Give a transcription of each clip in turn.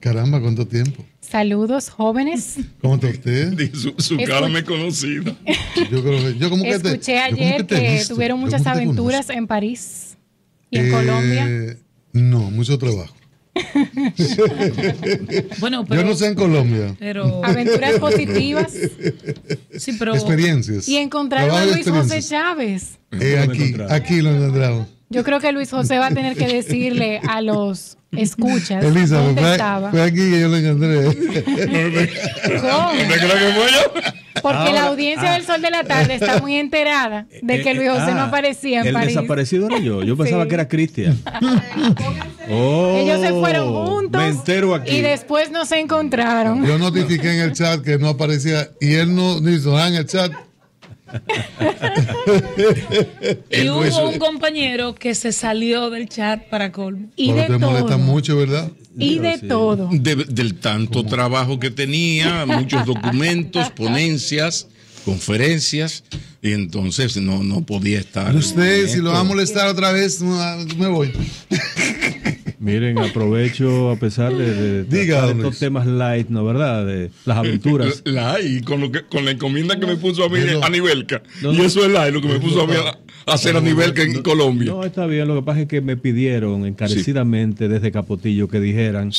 Caramba, ¿cuánto tiempo? Saludos, jóvenes. ¿Cómo está usted? Su, cara me conocida. Yo, creo, como que Escuché ayer que, tuvieron muchas aventuras en París y en eh, Colombia. No, mucho trabajo. bueno, pero, yo no sé en Colombia. Pero... Aventuras positivas. Sí, Experiencias. Y encontrar a Luis José Chávez. Eh, aquí, aquí lo encontramos. Yo creo que Luis José va a tener que decirle a los escuchas. Elisa, estaba. fue aquí que yo lo encontré. ¿Cómo? creo que fue yo? Porque la audiencia ah. del Sol de la Tarde está muy enterada eh, de que eh, Luis José no ah, aparecía en el París. El desaparecido era yo. Yo pensaba que era Cristian. Ellos se fueron oh, juntos. Y después no se encontraron. Yo notifiqué en el chat que no aparecía y él no hizo nada en el chat. y hubo un compañero que se salió del chat para colmo. Y de todo. Y de todo. del tanto trabajo que tenía, muchos documentos, ponencias, conferencias, y entonces no, no podía estar. Usted, si lo va a molestar otra vez, me voy. Miren, aprovecho a pesar de, estos temas light, ¿no verdad? De las aventuras. Light, con, la encomienda que me puso a mí a Nivelca. y eso es light, lo que me puso a mí a, hacer a Nivelca en Colombia. No, está bien. Lo que pasa es que me pidieron encarecidamente desde Capotillo que dijeran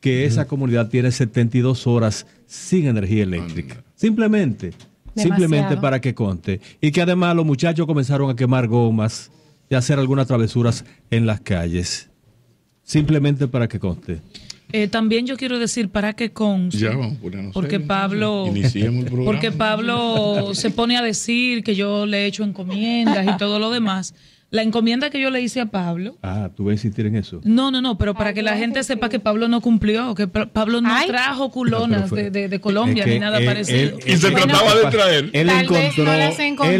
que esa comunidad tiene 72 horas sin energía eléctrica. Simplemente. Simplemente para que conte. Y que además los muchachos comenzaron a quemar gomas y hacer algunas travesuras en las calles. Simplemente para que conste. Eh, también yo quiero decir para que conste. Pues, porque Pablo, porque Pablo se pone a decir que yo le he hecho encomiendas y todo lo demás. La encomienda que yo le hice a Pablo. Ah, tú vas a insistir en eso. No, no, no, pero para que la gente sepa que Pablo no cumplió, que Pablo no trajo culonas de, Colombia ni nada parecido. y se trataba de traer. Él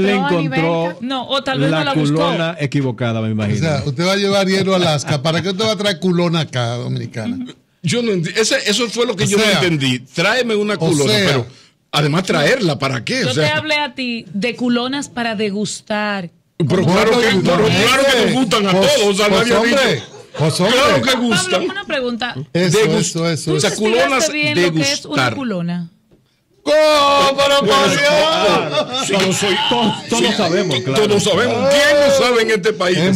encontró, no no, o tal vez la, no la culona equivocada, me imagino. O sea, usted va a llevar hielo a Alaska. ¿Para qué usted va a traer culona acá, dominicana? Yo no entendí. Eso fue lo que yo no entendí. Tráeme una culona, pero además traerla, ¿para qué? Yo o te hablé a ti de culonas para degustar pero claro que, nos gustan a pues, todos, a pues nadie pues, Claro que gustan. Pablo, una pregunta. Eso, de eso, eso. ¿Tú culonas bien de lo que es una culona? ¿Cómo, para María? Todos, sabemos, claro. Todos sabemos. ¿Quién lo sabe en este país? En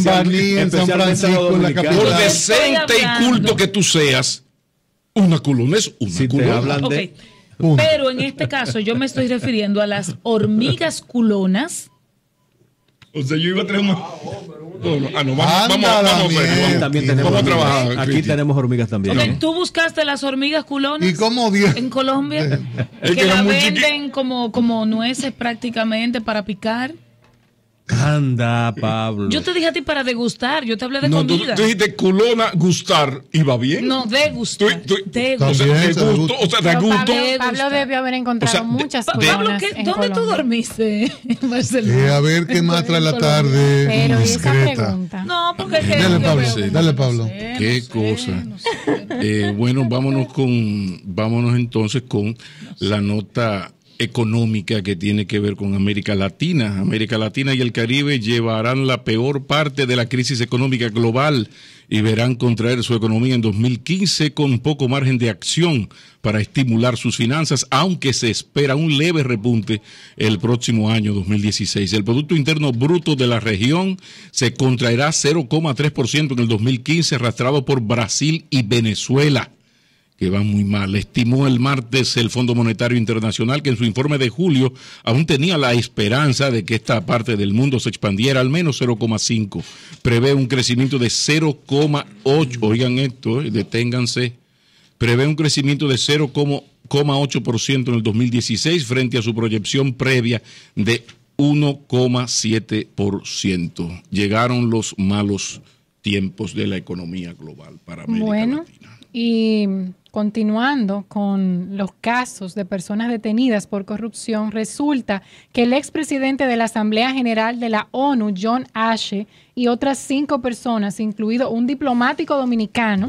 en San Francisco, en la capital. Por decente y culto que tú seas, una culona es una culona. Pero en este caso yo me estoy refiriendo a las hormigas culonas o sea, yo iba a tener más. ah, no, vamos, Anda, vamos, vamos, también tenemos vamos a trabajar. Aquí tenemos hormigas también. Okay, ¿Tú buscaste las hormigas culonas? ¿Y cómo Dios? En Colombia. que, que las venden como, como nueces prácticamente para picar. Anda, Pablo. Yo te dije a ti para degustar, yo te hablé de comida. Tú, tú dijiste culona, gustar, iba bien. No, degustar. Tú, tú, degustar. O sea, degusto, Pablo, debió haber encontrado muchas cosas. Pablo, ¿dónde tú dormiste? Eh, a ver qué más trae la tarde. Pero esa pregunta. No, porque Dale, Pablo. dale, Pablo. qué cosa. eh, bueno, vámonos con, vámonos entonces con la nota económica que tiene que ver con América Latina. América Latina y el Caribe llevarán la peor parte de la crisis económica global y verán contraer su economía en 2015 con poco margen de acción para estimular sus finanzas, aunque se espera un leve repunte el próximo año 2016. El Producto Interno Bruto de la región se contraerá 0,3% en el 2015, arrastrado por Brasil y Venezuela que va muy mal. Estimó el martes el Fondo Monetario Internacional que en su informe de julio aún tenía la esperanza de que esta parte del mundo se expandiera al menos 0,5. Prevé un crecimiento de 0,8. Oigan esto, eh, deténganse. Prevé un crecimiento de 0,8% en el 2016 frente a su proyección previa de 1,7%. Llegaron los malos tiempos de la economía global para América bueno, Y Continuando con los casos de personas detenidas por corrupción, resulta que el expresidente de la Asamblea General de la ONU, John Ashe, y otras cinco personas, incluido un diplomático dominicano,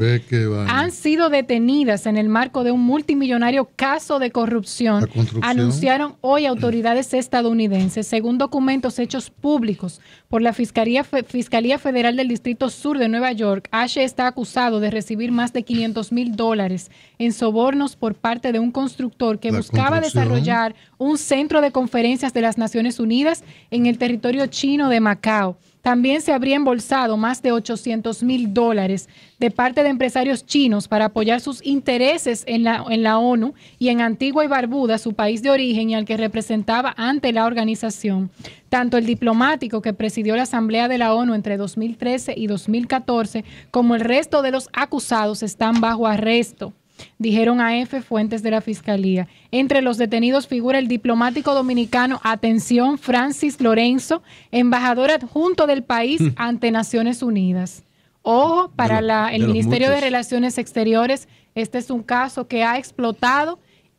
han sido detenidas en el marco de un multimillonario caso de corrupción, anunciaron hoy autoridades estadounidenses, según documentos hechos públicos por la Fiscalía, Fiscalía Federal del Distrito Sur de Nueva York. Ashe está acusado de recibir más de 500 mil dólares en sobornos por parte de un constructor que buscaba desarrollar un centro de conferencias de las Naciones Unidas en el territorio chino de Macao. También se habría embolsado más de 800 mil dólares de parte de empresarios chinos para apoyar sus intereses en la, en la ONU y en Antigua y Barbuda, su país de origen y al que representaba ante la organización. Tanto el diplomático que presidió la Asamblea de la ONU entre 2013 y 2014 como el resto de los acusados están bajo arresto dijeron a F fuentes de la Fiscalía. Entre los detenidos figura el diplomático dominicano, atención, Francis Lorenzo, embajador adjunto del país hmm. ante Naciones Unidas. Ojo, para el Ministerio de Relaciones Exteriores, este es un caso que ha explotado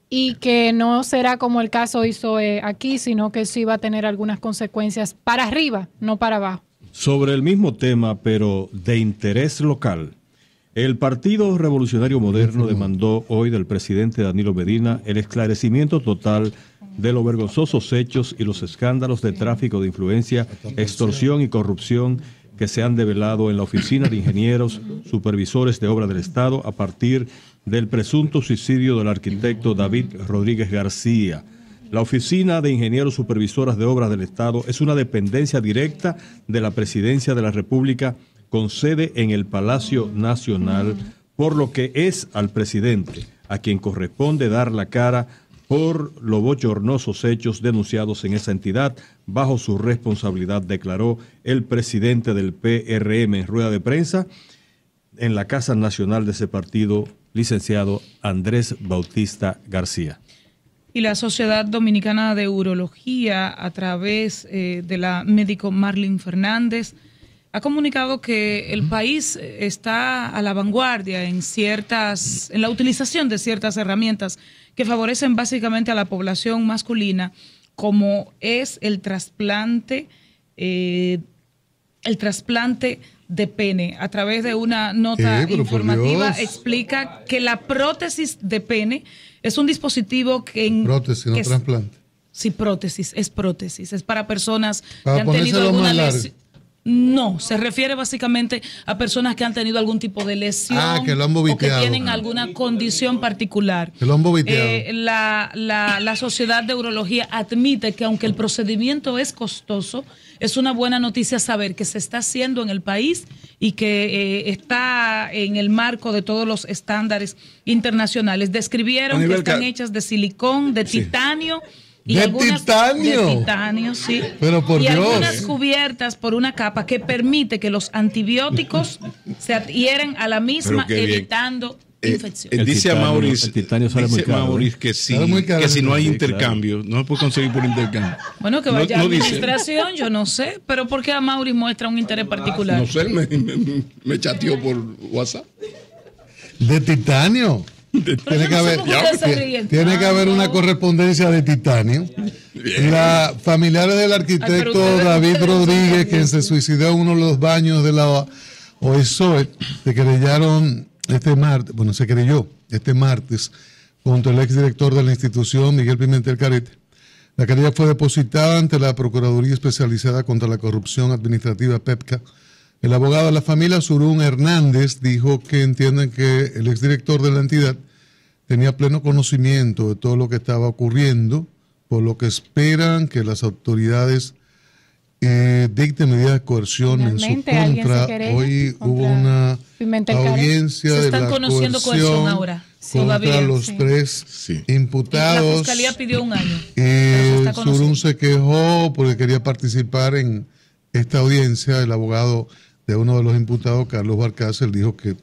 y que no será como el caso hizo eh, aquí, sino que sí va a tener algunas consecuencias para arriba, no para abajo. Sobre el mismo tema, pero de interés local, el Partido Revolucionario Moderno demandó hoy del presidente Danilo Medina el esclarecimiento total de los vergonzosos hechos y los escándalos de tráfico de influencia, extorsión y corrupción que se han develado en la Oficina de Ingenieros Supervisores de Obras del Estado a partir del presunto suicidio del arquitecto David Rodríguez García. La Oficina de Ingenieros Supervisoras de Obras del Estado es una dependencia directa de la Presidencia de la República con sede en el Palacio Nacional, por lo que es al presidente a quien corresponde dar la cara por los bochornosos hechos denunciados en esa entidad bajo su responsabilidad, declaró el presidente del PRM en rueda de prensa en la Casa Nacional de ese partido, licenciado Andrés Bautista García. Y la Sociedad Dominicana de Urología, a través eh, de la médico Marlene Fernández, ha comunicado que el país está a la vanguardia en ciertas, en la utilización de ciertas herramientas que favorecen básicamente a la población masculina, como es el trasplante, eh, el trasplante de pene. A través de una nota eh, informativa explica que la prótesis de pene es un dispositivo que prótesis, no trasplante. Sí, prótesis, es prótesis. Es para personas que han tenido alguna lesión no, se refiere básicamente a personas que han tenido algún tipo de lesión ah, o que tienen alguna condición particular. Que lo han eh, la, Sociedad de Urología admite que aunque el procedimiento es costoso, es una buena noticia saber que se está haciendo en el país y que eh, está en el marco de todos los estándares internacionales. Describieron que están hechas de silicón, de titanio de titanio. De titanio, sí. Pero por y algunas cubiertas por una capa que permite que los antibióticos se adhieran a la misma, evitando eh, infecciones dice a Maurice, Maurice que, si, que si no hay intercambio, no se puede conseguir por intercambio. Bueno, que vaya no, no administración, yo no sé, pero ¿por qué a Maurice muestra un interés particular? No sé, me, me chateó por WhatsApp. De titanio tiene que haber, tiene que haber una correspondencia de titanio. La familiares del arquitecto David Rodríguez, quien se suicidó en uno de los baños de la OESOE, se querellaron este martes, bueno, se creyó este martes junto el exdirector de la institución, Miguel Pimentel Carete. La querella fue depositada ante la Procuraduría Especializada contra la Corrupción Administrativa, PEPCA. El abogado de la familia, Surún Hernández, dijo que entienden que el exdirector de la entidad tenía pleno conocimiento de todo lo que estaba ocurriendo, por lo que esperan que las autoridades eh, dicten medidas de coerción en su contra. Hoy hubo una audiencia de la contra los tres imputados. la fiscalía pidió un año. Eh, Surun se quejó porque quería participar en esta audiencia. El abogado de uno de los imputados, Carlos Barcácer, dijo que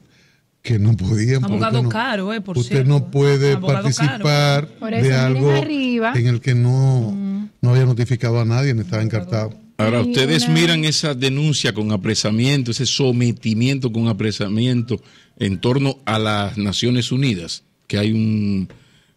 que no podían. Eh, ah, abogado caro, Usted eh. no puede participar de algo en el que mm. no, había notificado a nadie ni estaba encartado. Ahora, ustedes miran esa denuncia con apresamiento, ese sometimiento con apresamiento en torno a las Naciones Unidas, que hay un,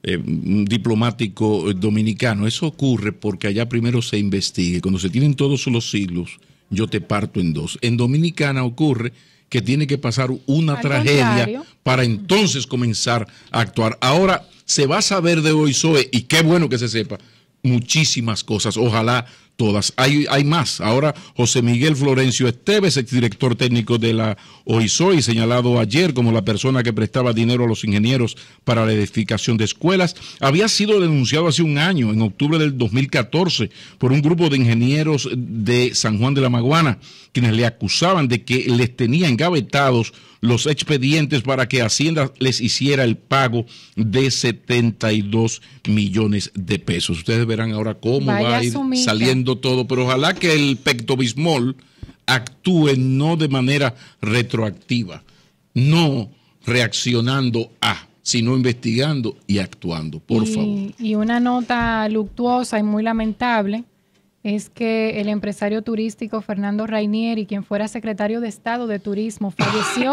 eh, un diplomático dominicano. Eso ocurre porque allá primero se investigue. Cuando se tienen todos los siglos, yo te parto en dos. En Dominicana ocurre que tiene que pasar una tragedia para entonces comenzar a actuar. Ahora se va a saber de hoy, Zoe, y qué bueno que se sepa, muchísimas cosas. Ojalá todas. Hay, hay más. Ahora José Miguel Florencio Esteves, exdirector técnico de la OISOI, señalado ayer como la persona que prestaba dinero a los ingenieros para la edificación de escuelas, había sido denunciado hace un año, en octubre del 2014, por un grupo de ingenieros de San Juan de la Maguana, quienes le acusaban de que les tenía engavetados los expedientes para que Hacienda les hiciera el pago de 72 millones de pesos. Ustedes verán ahora cómo va a ir saliendo todo, pero ojalá que el pectobismol actúe no de manera retroactiva, no reaccionando a sino investigando y actuando, por favor. Y una nota luctuosa y muy lamentable es que el empresario turístico Fernando Rainieri, quien fuera secretario de Estado de Turismo, falleció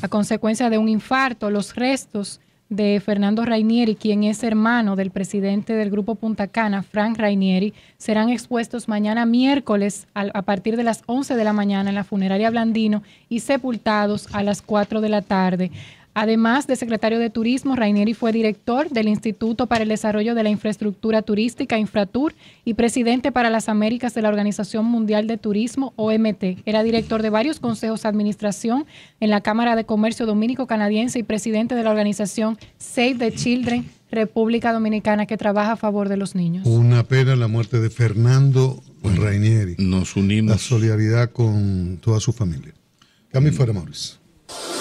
a consecuencia de un infarto. Los restos de Fernando Rainieri, quien es hermano del presidente del Grupo Punta Cana, Frank Rainieri, serán expuestos mañana miércoles a, partir de las 11 de la mañana en la funeraria Blandino y sepultados a las 4 de la tarde. Además de secretario de Turismo, Rainieri fue director del Instituto para el Desarrollo de la Infraestructura Turística, Infratur, y presidente para las Américas de la Organización Mundial de Turismo, OMT. Era director de varios consejos de administración en la Cámara de Comercio Dominico Canadiense y presidente de la organización Save the Children República Dominicana que trabaja a favor de los niños. Una pena la muerte de Fernando Rainieri. Nos unimos. La solidaridad con toda su familia. Cambio fuera, Mauricio.